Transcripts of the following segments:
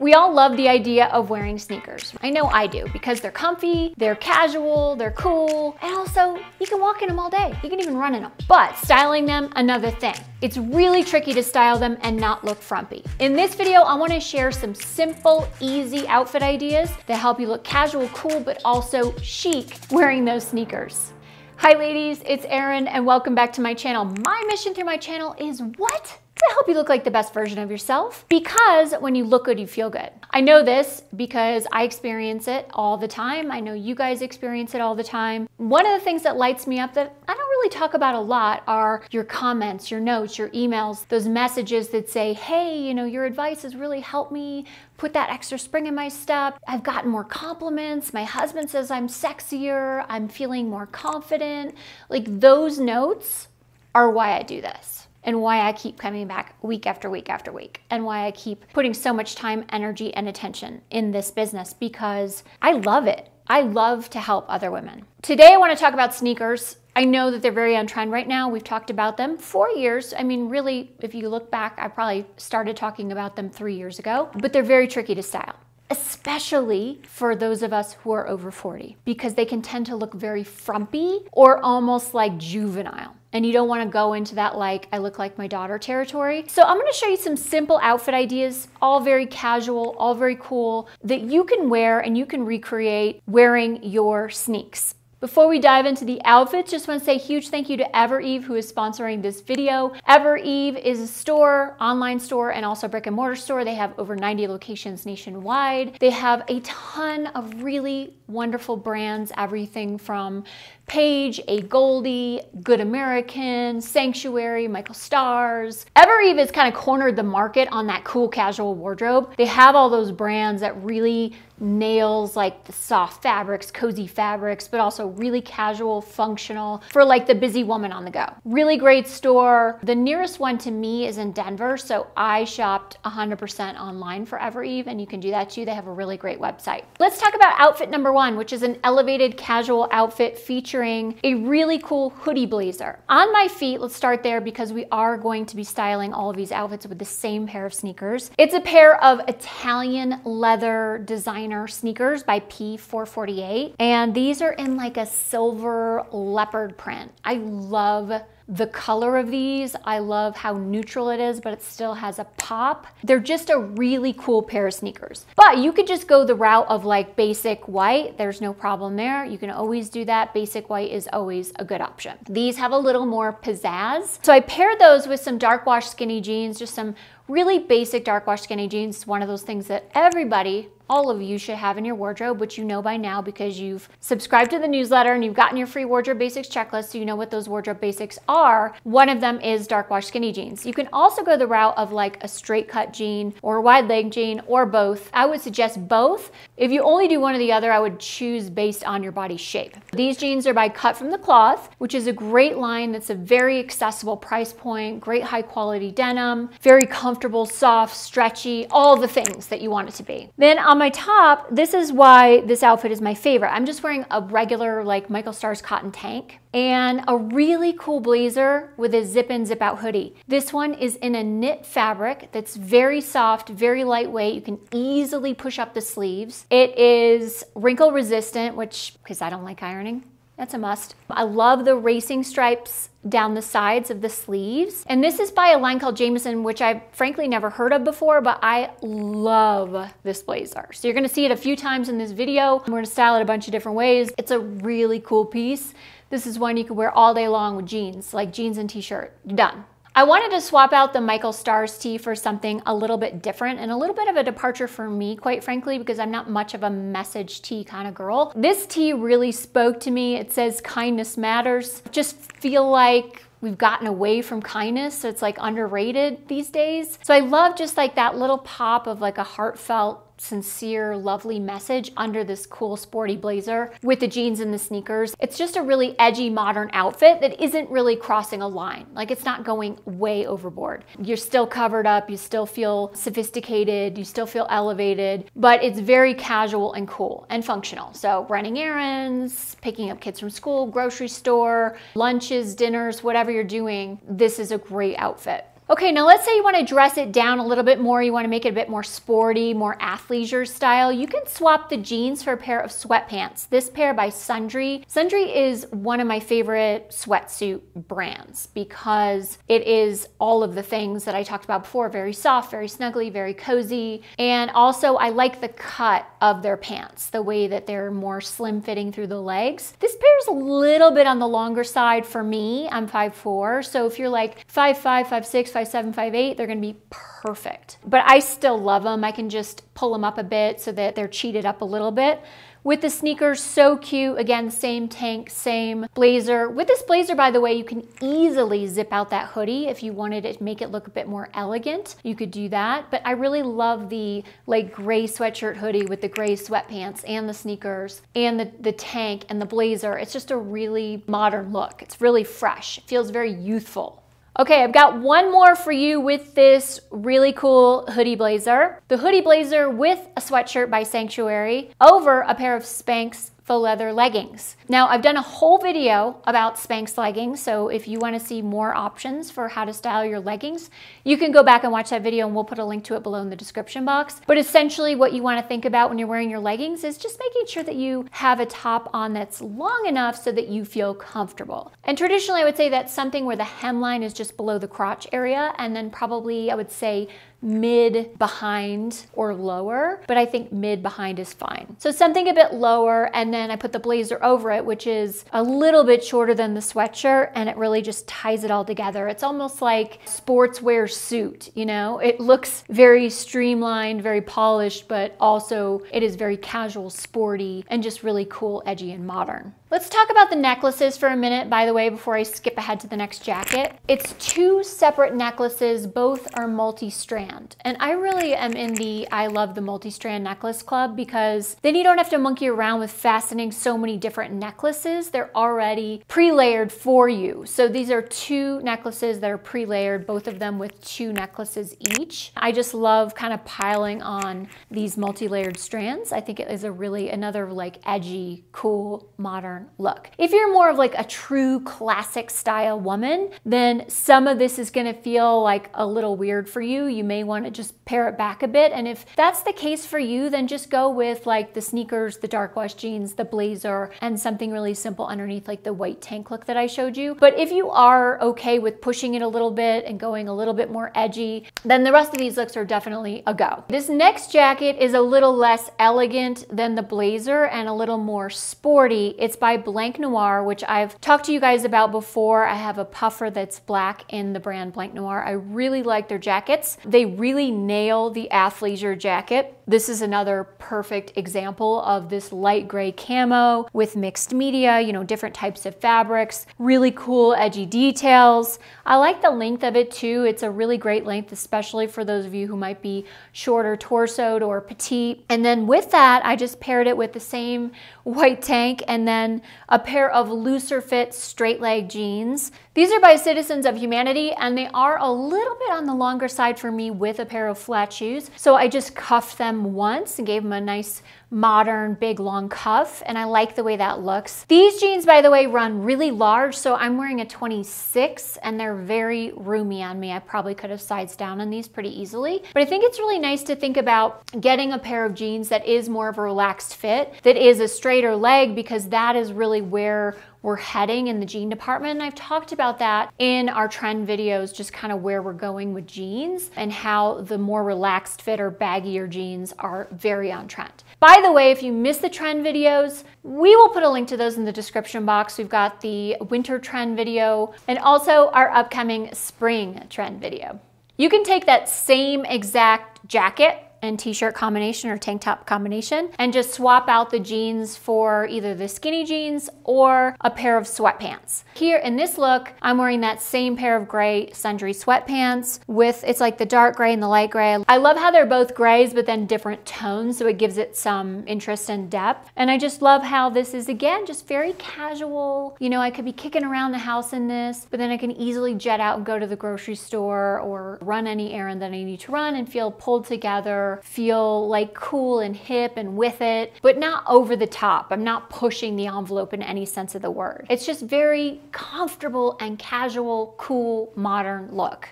We all love the idea of wearing sneakers. I know I do because they're comfy, they're casual, they're cool, and also you can walk in them all day. You can even run in them. But styling them, another thing. It's really tricky to style them and not look frumpy. In this video, I wanna share some simple, easy outfit ideas that help you look casual, cool, but also chic wearing those sneakers. Hi ladies, it's Erin and welcome back to my channel. My mission through my channel is what? to help you look like the best version of yourself because when you look good, you feel good. I know this because I experience it all the time. I know you guys experience it all the time. One of the things that lights me up that I don't really talk about a lot are your comments, your notes, your emails, those messages that say, hey, you know, your advice has really helped me put that extra spring in my step. I've gotten more compliments. My husband says I'm sexier. I'm feeling more confident. Like those notes are why I do this and why I keep coming back week after week after week, and why I keep putting so much time, energy, and attention in this business because I love it. I love to help other women. Today, I want to talk about sneakers I know that they're very on trend right now. We've talked about them four years. I mean, really, if you look back, I probably started talking about them three years ago, but they're very tricky to style especially for those of us who are over 40 because they can tend to look very frumpy or almost like juvenile. And you don't wanna go into that like, I look like my daughter territory. So I'm gonna show you some simple outfit ideas, all very casual, all very cool, that you can wear and you can recreate wearing your sneaks. Before we dive into the outfits, just want to say huge thank you to EverEve who is sponsoring this video. EverEve is a store, online store, and also brick and mortar store. They have over 90 locations nationwide. They have a ton of really wonderful brands, everything from Page, A Goldie, Good American, Sanctuary, Michael Stars. Evereve has kind of cornered the market on that cool casual wardrobe. They have all those brands that really nails like the soft fabrics, cozy fabrics, but also really casual, functional for like the busy woman on the go. Really great store. The nearest one to me is in Denver, so I shopped 100% online for Evereve and you can do that too. They have a really great website. Let's talk about outfit number one 1, which is an elevated casual outfit featuring a really cool hoodie blazer. On my feet, let's start there because we are going to be styling all of these outfits with the same pair of sneakers. It's a pair of Italian leather designer sneakers by P448, and these are in like a silver leopard print. I love the color of these. I love how neutral it is, but it still has a pop. They're just a really cool pair of sneakers. But you could just go the route of like basic white. There's no problem there. You can always do that. Basic white is always a good option. These have a little more pizzazz. So I paired those with some dark wash skinny jeans, just some Really basic dark wash skinny jeans is one of those things that everybody, all of you should have in your wardrobe, which you know by now because you've subscribed to the newsletter and you've gotten your free wardrobe basics checklist, so you know what those wardrobe basics are. One of them is dark wash skinny jeans. You can also go the route of like a straight cut jean or a wide leg jean or both. I would suggest both. If you only do one or the other, I would choose based on your body shape. These jeans are by Cut From The Cloth, which is a great line that's a very accessible price point, great high quality denim, very comfortable comfortable, soft, stretchy, all the things that you want it to be. Then on my top, this is why this outfit is my favorite. I'm just wearing a regular like Michael Stars cotton tank and a really cool blazer with a zip in zip out hoodie. This one is in a knit fabric that's very soft, very lightweight. You can easily push up the sleeves. It is wrinkle resistant, which because I don't like ironing. That's a must. I love the racing stripes down the sides of the sleeves. And this is by a line called Jameson, which I've frankly never heard of before, but I love this blazer. So you're gonna see it a few times in this video. We're gonna style it a bunch of different ways. It's a really cool piece. This is one you can wear all day long with jeans, like jeans and t-shirt, done. I wanted to swap out the Michael Stars tea for something a little bit different and a little bit of a departure for me, quite frankly, because I'm not much of a message tea kind of girl. This tea really spoke to me. It says kindness matters. Just feel like we've gotten away from kindness. So it's like underrated these days. So I love just like that little pop of like a heartfelt sincere, lovely message under this cool sporty blazer with the jeans and the sneakers. It's just a really edgy modern outfit that isn't really crossing a line. Like it's not going way overboard. You're still covered up, you still feel sophisticated, you still feel elevated, but it's very casual and cool and functional. So running errands, picking up kids from school, grocery store, lunches, dinners, whatever you're doing, this is a great outfit. Okay, now let's say you want to dress it down a little bit more. You want to make it a bit more sporty, more athleisure style. You can swap the jeans for a pair of sweatpants. This pair by Sundry. Sundry is one of my favorite sweatsuit brands because it is all of the things that I talked about before. Very soft, very snuggly, very cozy. And also I like the cut of their pants, the way that they're more slim fitting through the legs. This pair is a little bit on the longer side for me. I'm 5'4", so if you're like 5'5", 5'6", Five they're gonna be perfect. But I still love them. I can just pull them up a bit so that they're cheated up a little bit. With the sneakers, so cute. Again, same tank, same blazer. With this blazer, by the way, you can easily zip out that hoodie if you wanted to make it look a bit more elegant. You could do that. But I really love the like gray sweatshirt hoodie with the gray sweatpants and the sneakers and the, the tank and the blazer. It's just a really modern look. It's really fresh. It feels very youthful. Okay, I've got one more for you with this really cool hoodie blazer. The hoodie blazer with a sweatshirt by Sanctuary over a pair of Spanx faux leather leggings. Now I've done a whole video about Spanx leggings, so if you wanna see more options for how to style your leggings, you can go back and watch that video and we'll put a link to it below in the description box. But essentially what you wanna think about when you're wearing your leggings is just making sure that you have a top on that's long enough so that you feel comfortable. And traditionally I would say that's something where the hemline is just below the crotch area and then probably I would say mid behind or lower, but I think mid behind is fine. So something a bit lower, and then I put the blazer over it, which is a little bit shorter than the sweatshirt, and it really just ties it all together. It's almost like sportswear suit, you know? It looks very streamlined, very polished, but also it is very casual, sporty, and just really cool, edgy, and modern. Let's talk about the necklaces for a minute, by the way, before I skip ahead to the next jacket. It's two separate necklaces, both are multi-strand. And I really am in the I love the multi-strand necklace club because then you don't have to monkey around with fastening so many different necklaces. They're already pre-layered for you. So these are two necklaces that are pre-layered, both of them with two necklaces each. I just love kind of piling on these multi-layered strands. I think it is a really another like edgy, cool, modern look. If you're more of like a true classic style woman, then some of this is gonna feel like a little weird for you. You may wanna just pare it back a bit. And if that's the case for you, then just go with like the sneakers, the dark wash jeans, the blazer, and something really simple underneath like the white tank look that I showed you. But if you are okay with pushing it a little bit and going a little bit more edgy, then the rest of these looks are definitely a go. This next jacket is a little less elegant than the blazer and a little more sporty. It's by Blank Noir, which I've talked to you guys about before. I have a puffer that's black in the brand Blank Noir. I really like their jackets. They really nail the athleisure jacket. This is another perfect example of this light gray camo with mixed media, you know, different types of fabrics, really cool edgy details. I like the length of it too. It's a really great length, especially for those of you who might be shorter torsoed or petite. And then with that, I just paired it with the same white tank and then a pair of looser fit straight leg jeans, these are by Citizens of Humanity and they are a little bit on the longer side for me with a pair of flat shoes. So I just cuffed them once and gave them a nice modern big long cuff and I like the way that looks. These jeans by the way run really large so I'm wearing a 26 and they're very roomy on me. I probably could have sized down on these pretty easily but I think it's really nice to think about getting a pair of jeans that is more of a relaxed fit that is a straighter leg because that is really where we're heading in the jean department. And I've talked about that in our trend videos, just kind of where we're going with jeans and how the more relaxed fit or baggier jeans are very on trend. By the way, if you missed the trend videos, we will put a link to those in the description box. We've got the winter trend video and also our upcoming spring trend video. You can take that same exact jacket and t-shirt combination or tank top combination and just swap out the jeans for either the skinny jeans or a pair of sweatpants. Here in this look, I'm wearing that same pair of gray sundry sweatpants with, it's like the dark gray and the light gray. I love how they're both grays, but then different tones, so it gives it some interest and depth. And I just love how this is, again, just very casual. You know, I could be kicking around the house in this, but then I can easily jet out and go to the grocery store or run any errand that I need to run and feel pulled together feel like cool and hip and with it, but not over the top. I'm not pushing the envelope in any sense of the word. It's just very comfortable and casual, cool, modern look.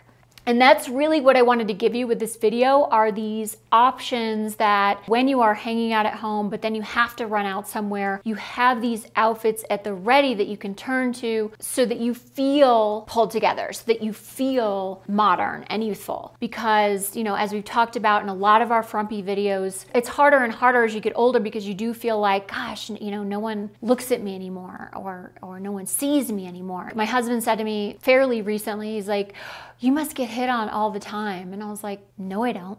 And that's really what I wanted to give you with this video are these options that when you are hanging out at home, but then you have to run out somewhere, you have these outfits at the ready that you can turn to so that you feel pulled together, so that you feel modern and youthful. Because, you know, as we've talked about in a lot of our frumpy videos, it's harder and harder as you get older because you do feel like, gosh, you know, no one looks at me anymore or, or no one sees me anymore. My husband said to me fairly recently, he's like, you must get hit on all the time. And I was like, no, I don't.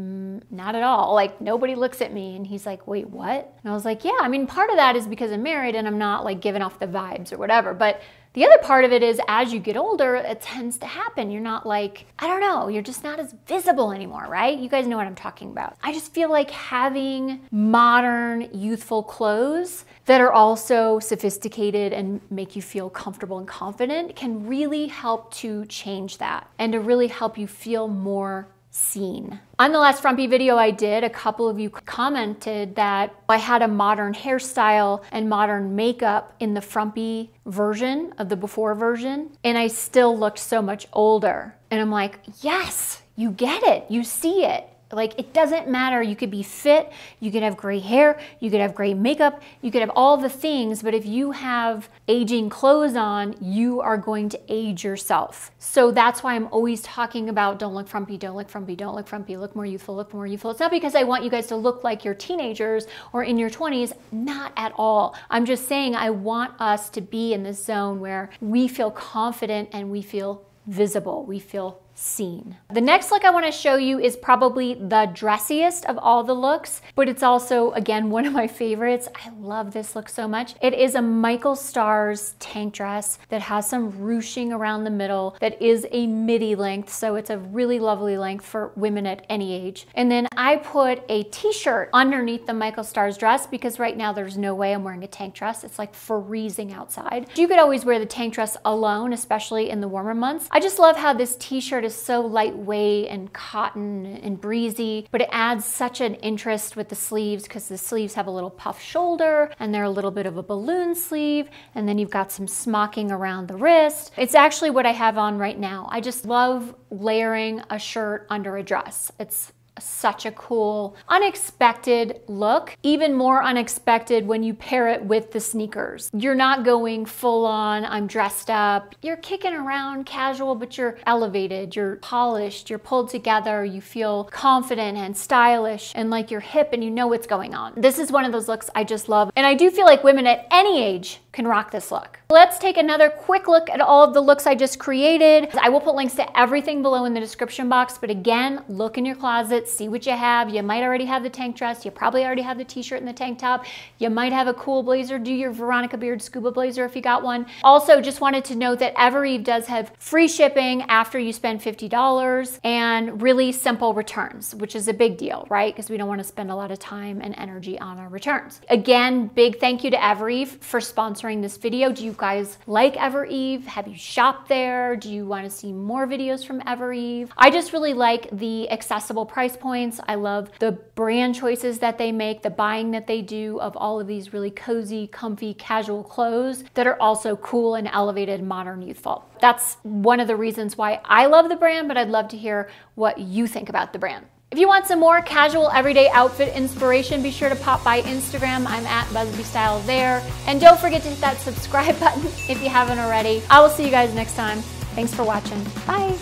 Mm, not at all. Like, nobody looks at me. And he's like, wait, what? And I was like, yeah, I mean, part of that is because I'm married and I'm not like giving off the vibes or whatever. But the other part of it is as you get older, it tends to happen. You're not like, I don't know, you're just not as visible anymore, right? You guys know what I'm talking about. I just feel like having modern, youthful clothes that are also sophisticated and make you feel comfortable and confident can really help to change that and to really help you feel more seen. On the last frumpy video I did, a couple of you commented that I had a modern hairstyle and modern makeup in the frumpy version of the before version, and I still looked so much older. And I'm like, yes, you get it, you see it. Like it doesn't matter. You could be fit, you could have gray hair, you could have gray makeup, you could have all the things, but if you have aging clothes on, you are going to age yourself. So that's why I'm always talking about don't look frumpy, don't look frumpy, don't look frumpy, look more youthful, look more youthful. It's not because I want you guys to look like you're teenagers or in your 20s, not at all. I'm just saying I want us to be in this zone where we feel confident and we feel visible, we feel scene. The next look I wanna show you is probably the dressiest of all the looks, but it's also, again, one of my favorites. I love this look so much. It is a Michael Stars tank dress that has some ruching around the middle that is a midi length, so it's a really lovely length for women at any age. And then I put a t-shirt underneath the Michael Stars dress because right now there's no way I'm wearing a tank dress. It's like freezing outside. You could always wear the tank dress alone, especially in the warmer months. I just love how this t-shirt is so lightweight and cotton and breezy, but it adds such an interest with the sleeves because the sleeves have a little puff shoulder and they're a little bit of a balloon sleeve. And then you've got some smocking around the wrist. It's actually what I have on right now. I just love layering a shirt under a dress. It's such a cool, unexpected look. Even more unexpected when you pair it with the sneakers. You're not going full on, I'm dressed up. You're kicking around casual, but you're elevated, you're polished, you're pulled together, you feel confident and stylish and like you're hip and you know what's going on. This is one of those looks I just love. And I do feel like women at any age can rock this look. Let's take another quick look at all of the looks I just created. I will put links to everything below in the description box, but again, look in your closet, see what you have. You might already have the tank dress, you probably already have the t-shirt and the tank top. You might have a cool blazer, do your Veronica Beard scuba blazer if you got one. Also, just wanted to note that Evereve does have free shipping after you spend $50 and really simple returns, which is a big deal, right? Because we don't wanna spend a lot of time and energy on our returns. Again, big thank you to Evereve for sponsoring sponsoring this video. Do you guys like EverEve? Have you shopped there? Do you wanna see more videos from EverEve? I just really like the accessible price points. I love the brand choices that they make, the buying that they do of all of these really cozy, comfy, casual clothes that are also cool and elevated, modern, youthful. That's one of the reasons why I love the brand, but I'd love to hear what you think about the brand. If you want some more casual everyday outfit inspiration, be sure to pop by Instagram. I'm at Busby Style there. And don't forget to hit that subscribe button if you haven't already. I will see you guys next time. Thanks for watching. Bye.